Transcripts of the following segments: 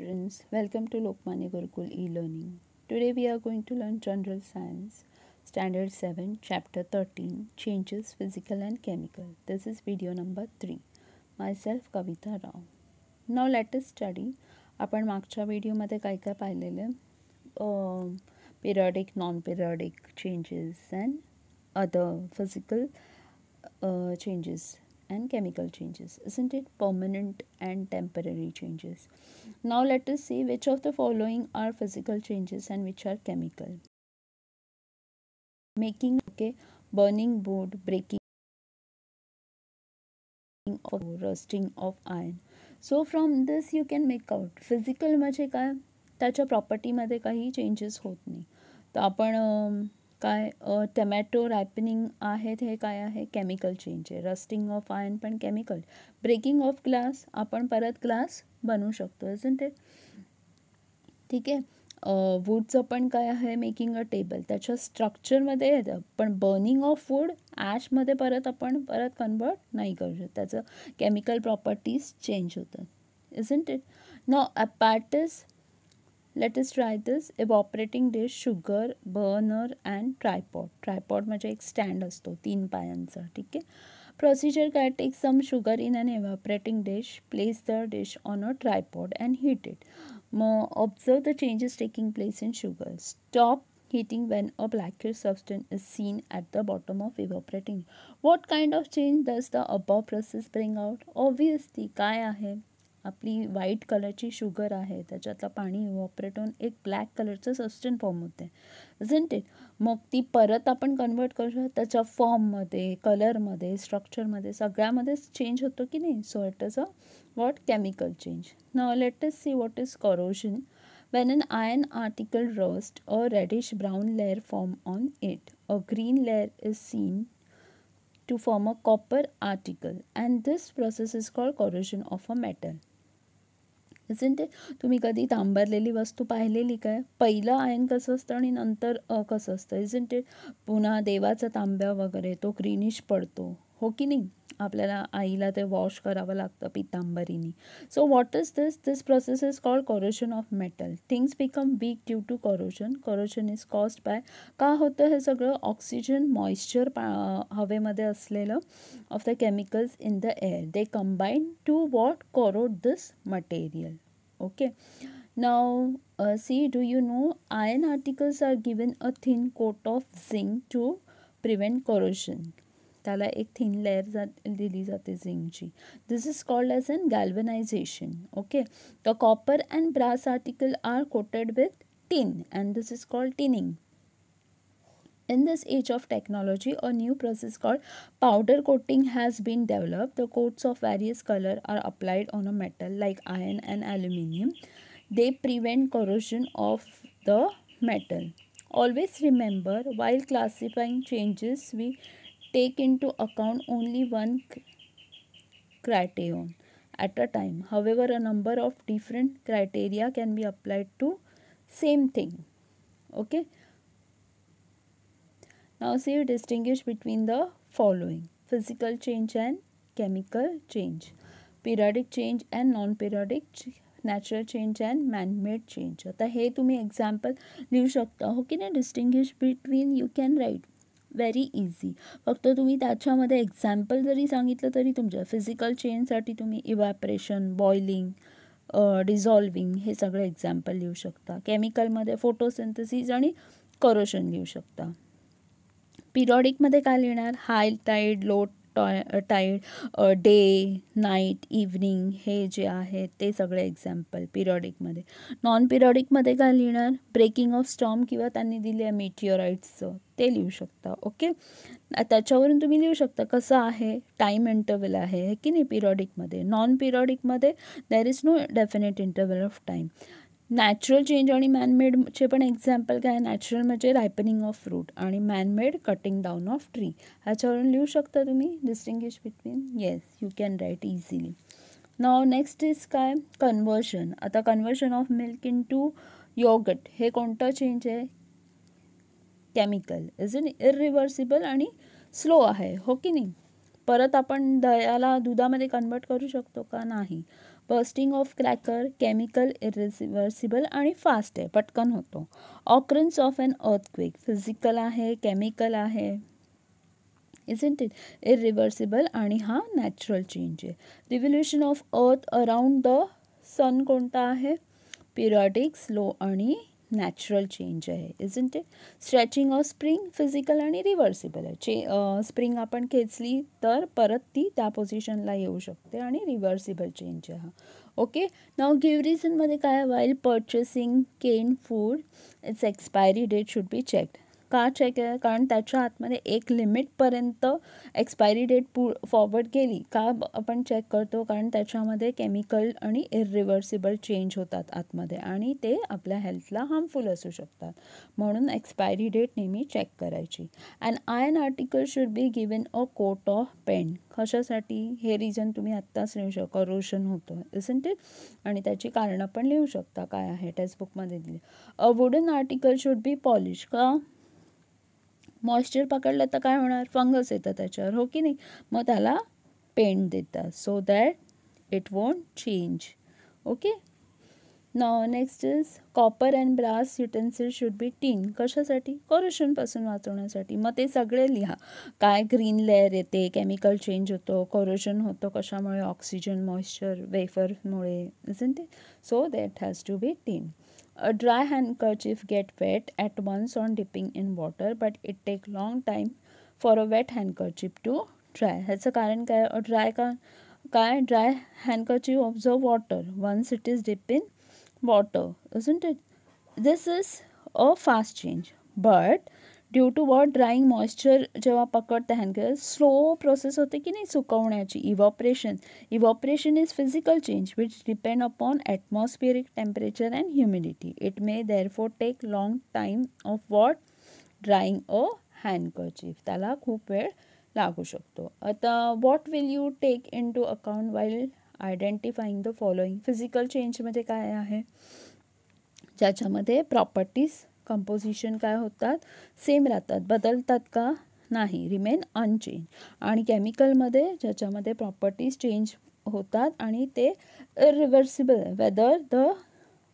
Welcome to Lokmanya Gurukul e learning today we are going to learn general science standard seven chapter thirteen changes physical and chemical this is video number three myself Kavita Rao now latest study आपण मागच्या व्हिडिओमध्ये काय काय पाहिलेलं आहे periodic non periodic changes and other physical changes and chemical changes isn't it permanent and temporary changes now let us see which of the following are physical changes and which are chemical making okay burning wood breaking or rusting of iron so from this you can make out physiकल म्हणजे property त्याच्या प्रॉपर्टीमध्ये काही changes होत नाही तर आपण काय टमॅटो रॅपनिंग आहेत हे काय आहे केमिकल चेंज आहे रस्टिंग ऑफ आयन पण केमिकल ब्रेकिंग ऑफ ग्लास आपण परत ग्लास बनवू शकतो अजून ते ठीक आहे वूडचं पण काय आहे मेकिंग अ टेबल त्याच्या स्ट्रक्चरमध्ये येतं पण बर्निंग ऑफ वूड ॲशमध्ये परत आपण परत कन्वर्ट नाही करू शकत त्याचं केमिकल प्रॉपर्टीज चेंज होतात इजंट इट न apparatus let us try this evaporating dish sugar burner and tripod tripod म्हणजे एक स्टँड असतो तीन पायांचा ठीक आहे प्रोसिजर काय take some sugar in an evaporating dish place the dish on a tripod and heat it um observe the changes taking place in sugar stop heating when a black substance is seen at the bottom of evaporating what kind of change does the above process bring out obviously काय आहे आपली white कलरची sugar आहे त्याच्यातलं पाणी इव्हॉपरेट होऊन एक black कलरचं सस्टेन फॉर्म होते इजंट इट मग ती परत आपण कन्वर्ट करू शकतो त्याच्या फॉर्ममध्ये कलरमध्ये स्ट्रक्चरमध्ये सगळ्यामध्येच चेंज होतो की नाही so it is a what chemical change न is see what is corrosion when an iron article rust a reddish brown layer form on it a green layer is seen to form a copper article and this process is called corrosion of a metal isn't it कधी तांबरलेली वस्तू पाहिलेली काय पहिलं ion कसं असतं आणि नंतर कसं असतं इजंट पुन्हा देवाचा तांब्या वगैरे तो ग्रीनिश पडतो हो की नाही आपल्याला आईला ते वॉश करावं लागतं पितांबरीनी so what is this this process is called corrosion of metal things become weak due to corrosion corrosion is caused by का होतं हे सगळं ऑक्सिजन मॉइश्चर पा हवेमध्ये असलेलं of the chemicals in the air they combine to what corrode this material okay now see do you know iron articles are given a thin coat of zinc to prevent corrosion त्याला एक thin layer जात दिली जाते झिंकची this is called as an galvanization okay the copper and brass article are coated with tin and this is called tinning. In this age of technology, a new process called powder coating has been developed. The coats of various color are applied on a metal like iron and aluminium. They prevent corrosion of the metal. Always remember, while classifying changes, we take into account only one criterion at a time. However, a number of different criteria can be applied to same thing. Okay. Now see distinguish between the following physical change and chemical change, periodic change and non-periodic natural change and manmade change आता हे तुम्ही example लिहू शकता हो की नाही distinguish between you can write very easy फक्त तुम्ही त्याच्यामध्ये एक्झाम्पल जरी सांगितलं तरी तुमच्या फिजिकल चेंजसाठी तुम्ही इव्हॅपरेशन बॉइलिंग डिझॉल्विंग हे सगळं एक्झाम्पल लिहू शकता केमिकलमध्ये फोटोसिंथसिस आणि करोशन लिहू शकता पिरॉडिकमध्ये काय लिहिणार high tide low toy tide day night evening हे जे आहे ते सगळे एक्झाम्पल पिरियॉडिकमध्ये नॉन पिरियॉडिकमध्ये काय लिहिणार ब्रेकिंग ऑफ स्टॉम किंवा त्यांनी दिले आहे ते लिहू शकता ओके त्याच्यावरून तुम्ही लिहू शकता कसं आहे टाईम इंटरवल आहे की नाही पिरियॉडिकमध्ये नॉन पिरियॉडिकमध्ये there is no definite interval of time natural change आणि मॅनमेडचे पण एक्झाम्पल काय नॅचरल म्हणजे रायपनिंग ऑफ फ्रूट आणि manmade cutting down of tree ह्याच्यावरून लिहू शकता तुम्ही distinguish between yes you can write easily now next is काय कन्वर्शन आता conversion of milk into yogurt हे कोणतं चेंज आहे केमिकल इज इन इरिव्हर्सिबल आणि स्लो आहे हो की नाही परत आपण दह्याला दुधामध्ये कन्वर्ट करू शकतो का नाही bursting of cracker chemical irreversible आणि फास्ट आहे पटकन होतो occurrence of an earthquake physical आहे केमिकल आहे इज इंट इट इरिव्हर्सिबल आणि हा नॅचरल चेंज आहे revolution of earth around the sun कोणता आहे पिरियॉडिक स्लो आणि नॅचरल चेंज आहे in it stretching of spring physical आणि रिव्हर्सिबल आहे चे स्प्रिंग आपण खेचली तर परत ती त्या पोझिशनला येऊ शकते आणि रिव्हर्सिबल चेंज आहे ओके नाव गिव्ह रिझनमध्ये काय while purchasing can food its expiry date should be checked का चेक आहे कारण त्याच्या आतमध्ये एक लिमिटपर्यंत एक्सपायरी डेट पू फॉरवर्ड केली का आपण चेक करतो कारण त्याच्यामध्ये केमिकल आणि इरिव्हर्सिबल चेंज होतात आतमध्ये आणि ते आपल्या हेल्थला हार्मफुल असू शकतात म्हणून एक्सपायरी डेट नेहमी चेक करायची and an article should be given a coat of paint कशासाठी हे रिझन तुम्ही आत्ताच लिहू शकता रोशन होतं इट आणि त्याची कारणं पण लिहू शकता काय आहे टेक्स्टबुकमध्ये दिली a wooden article should be polish का मॉइश्चर पकडलं तर काय होणार फंगस येतं त्याच्यावर हो की नाही मग त्याला पेंट देतात so that it won't change okay now next is copper and brass utensil should be tin कशासाठी कॉरोशनपासून वाचवण्यासाठी मग ते सगळे लिहा काय ग्रीन लेअर येते केमिकल चेंज होतो कॉरोशन होतो कशामुळे ऑक्सिजन मॉइश्चर वेफरमुळे ते so that has to be tin A dry handkerchief get wet at once on dipping in water but it take long time for a wet handkerchief to dry. ह्याचं a current a dry का guy, dry handkerchief absorb water once it is dipped in water isn't it? This is a fast change but due to what drying moisture जेव्हा पकडतं handkerchief slow process होते की नाही सुकवण्याची evaporation evaporation is physical change which depend upon atmospheric temperature and humidity it may therefore take long time of what drying a handkerchief त्याला खूप वेळ लागू शकतो आता what will you take into account while identifying the following physical चेंजमध्ये काय आहे ज्याच्यामध्ये प्रॉपर्टीज कंपोजिशन काय होतात सेम राहतात बदलतात का नाही रिमेन अनचेंज आणि केमिकलमध्ये ज्याच्यामध्ये प्रॉपर्टीज चेंज होतात आणि ते रिव्हर्सिबल वेदर द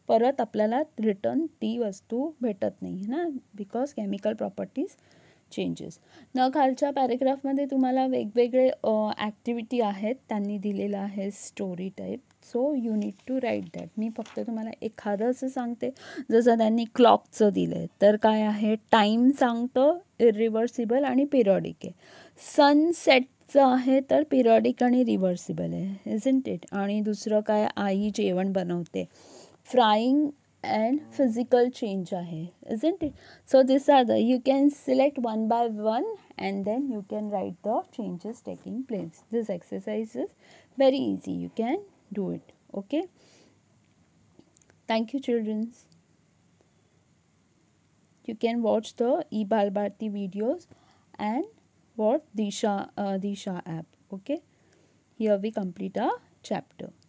परत आपल्याला रिटर्न ती वस्तू भेटत नाही ना बिकॉज केमिकल प्रॉपर्टीज चेंजेस न खालच्या पॅरेग्राफमध्ये तुम्हाला वेगवेगळे ॲक्टिव्हिटी आहेत त्यांनी दिलेलं आहे story type so you need to write that मी फक्त तुम्हाला एखादं असं सांगते जसं त्यांनी क्लॉकचं दिलं आहे तर काय आहे टाईम सांगतं रिव्हर्सिबल आणि पिरियॉडिक आहे सनसेटचं आहे तर पिरियॉडिक आणि रिव्हर्सिबल आहे इजंट इट आणि दुसरं काय आई जेवण बनवते फ्राईंग अँड फिजिकल चेंज आहे isn't it so this are the you can select one by one and then you can write the changes taking place this exercise is very easy you can do it okay thank you childrens you can watch the e videos and watch disha uh, disha app okay here we complete our chapter